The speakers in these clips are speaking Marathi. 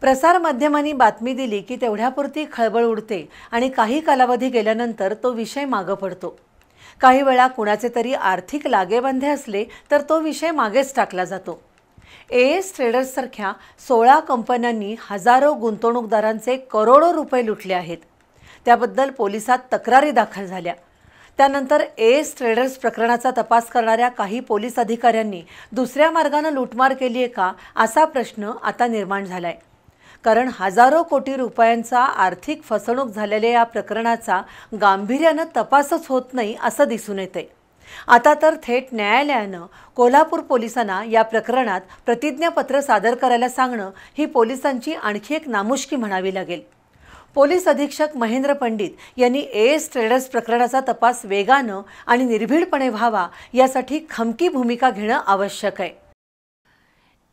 प्रसारमाध्यमांनी बातमी दिली की तेवढ्यापुरती खळबळ उडते आणि काही कालावधी गेल्यानंतर तो विषय मागं पडतो काही वेळा कुणाचे तरी आर्थिक लागेबांधे असले तर तो विषय मागेच टाकला जातो ए एस ट्रेडर्ससारख्या सोळा कंपन्यांनी हजारो गुंतवणूकदारांचे करोडो रुपये लुटले आहेत त्याबद्दल पोलिसात तक्रारी दाखल झाल्या त्यानंतर ए एस ट्रेडर्स प्रकरणाचा तपास करणाऱ्या काही पोलीस अधिकाऱ्यांनी दुसऱ्या मार्गानं लुटमार केली आहे का असा प्रश्न आता निर्माण झाला आहे कारण हजारो कोटी रुपयांचा आर्थिक फसवणूक झालेल्या या प्रकरणाचा गांभीर्यानं तपासच होत नाही असं दिसून येते आता तर थेट न्यायालयानं कोल्हापूर पोलिसांना या प्रकरणात प्रतिज्ञापत्र सादर करायला सांगणं ही पोलिसांची आणखी एक नामुष्की म्हणावी लागेल पोलीस अधीक्षक महेंद्र पंडित यांनी एस ट्रेडर्स प्रकरणाचा तपास वेगानं आणि निर्भीडपणे व्हावा यासाठी खमकी भूमिका घेणं आवश्यक आहे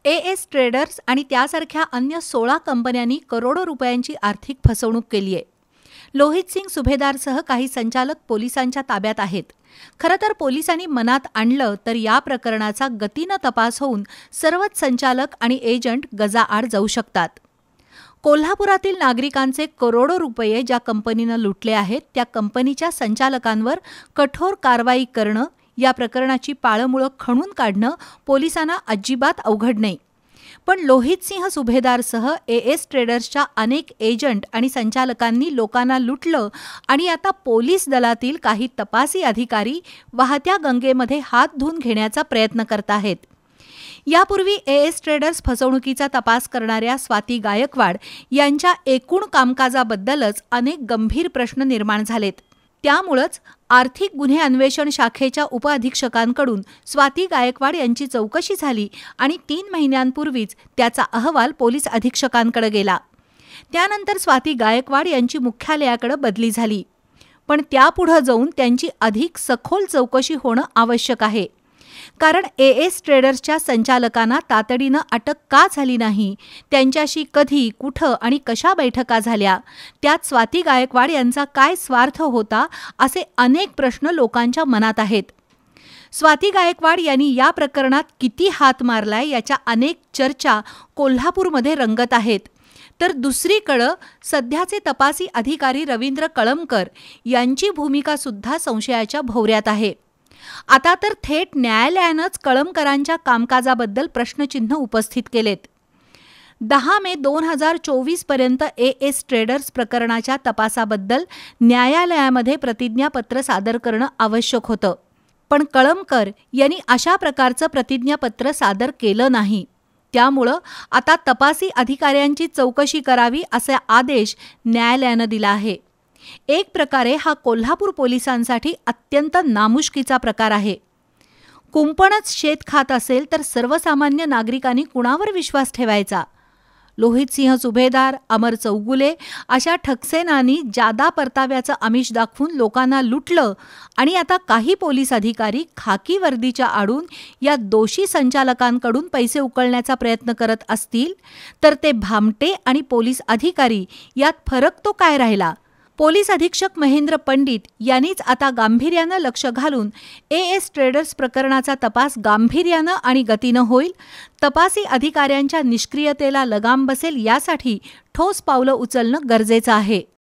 ए एस ट्रेडर्स आणि त्यासारख्या अन्य सोळा कंपन्यांनी करोडो रुपयांची आर्थिक फसवणूक केली आहे लोहित सिंग सुभेदारसह काही संचालक पोलिसांच्या ताब्यात आहेत खरं तर पोलिसांनी मनात आणलं तर या प्रकरणाचा गतीनं तपास होऊन सर्वच संचालक आणि एजंट गजाआड जाऊ शकतात कोल्हापुरातील नागरिकांचे करोडो रुपये ज्या कंपनीनं लुटले आहेत त्या कंपनीच्या संचालकांवर कठोर कारवाई करणं या प्रकरणाची पाळमुळं खणून काढणं पोलिसांना अजिबात अवघड नाही पण लोहित सिंह सुभेदारसह ए एस ट्रेडर्सच्या अनेक एजंट आणि संचालकांनी लोकांना लुटलं आणि आता पोलीस दलातील काही तपासी अधिकारी वाहत्या गंगेमध्ये हात धुवून घेण्याचा प्रयत्न करत आहेत यापूर्वी ए एस ट्रेडर्स फसवणुकीचा तपास करणाऱ्या स्वाती गायकवाड यांच्या एकूण कामकाजाबद्दलच अनेक गंभीर प्रश्न निर्माण झालेत त्यामुळंच आर्थिक गुन्हे अन्वेषण शाखेच्या उपअधीक्षकांकडून स्वाती गायकवाड यांची चौकशी झाली आणि तीन महिन्यांपूर्वीच त्याचा अहवाल पोलीस अधीक्षकांकडे गेला त्यानंतर स्वाती गायकवाड यांची मुख्यालयाकडे बदली झाली पण त्यापुढं जाऊन त्यांची अधिक सखोल चौकशी होणं आवश्यक आहे कारण ए एस ट्रेडर्सच्या संचालकांना तातडीनं अटक का झाली नाही त्यांच्याशी कधी कुठं आणि कशा बैठका झाल्या त्यात स्वाती गायकवाड यांचा काय स्वार्थ होता असे अनेक प्रश्न लोकांच्या मनात आहेत स्वाती गायकवाड यांनी या प्रकरणात किती हात मारलाय याच्या अनेक चर्चा कोल्हापूरमध्ये रंगत आहेत तर दुसरीकडं सध्याचे तपासी अधिकारी रवींद्र कळमकर यांची भूमिकासुद्धा संशयाच्या भोवऱ्यात आहे आता तर थेट न्यायालयानंच कळमकरांच्या कामकाजाबद्दल प्रश्नचिन्ह उपस्थित केलेत दहा मे दोन हजार चोवीसपर्यंत ए एस ट्रेडर्स प्रकरणाच्या तपासाबद्दल न्यायालयामध्ये प्रतिज्ञापत्र सादर करणं आवश्यक होतं पण कळमकर यांनी अशा प्रकारचं प्रतिज्ञापत्र सादर केलं नाही त्यामुळं आता तपासी अधिकाऱ्यांची चौकशी करावी असा आदेश न्यायालयानं दिला आहे एक प्रकारे हा कोल्हापूर पोलिसांसाठी अत्यंत नामुष्कीचा प्रकार आहे कुंपणच शेत खात असेल तर सर्वसामान्य नागरिकांनी कुणावर विश्वास ठेवायचा लोहित सिंह सुभेदार अमर चौगुले अशा ठकसेनांनी जादा परताव्याचं आमिष दाखवून लोकांना लुटलं आणि आता काही पोलीस अधिकारी खाकी वर्दीच्या आडून या दोषी संचालकांकडून पैसे उकळण्याचा प्रयत्न करत असतील तर ते भामटे आणि पोलीस अधिकारी यात फरक तो काय राहिला पोलीस अधीक्षक महेंद्र पंडित यांनीच आता गांभीर्यानं लक्ष घालून ए एस ट्रेडर्स प्रकरणाचा तपास गांभीर्यानं आणि गतीनं होईल तपासी अधिकाऱ्यांच्या निष्क्रियतेला लगाम बसेल यासाठी ठोस पावलं उचलणं गरजेचं आहे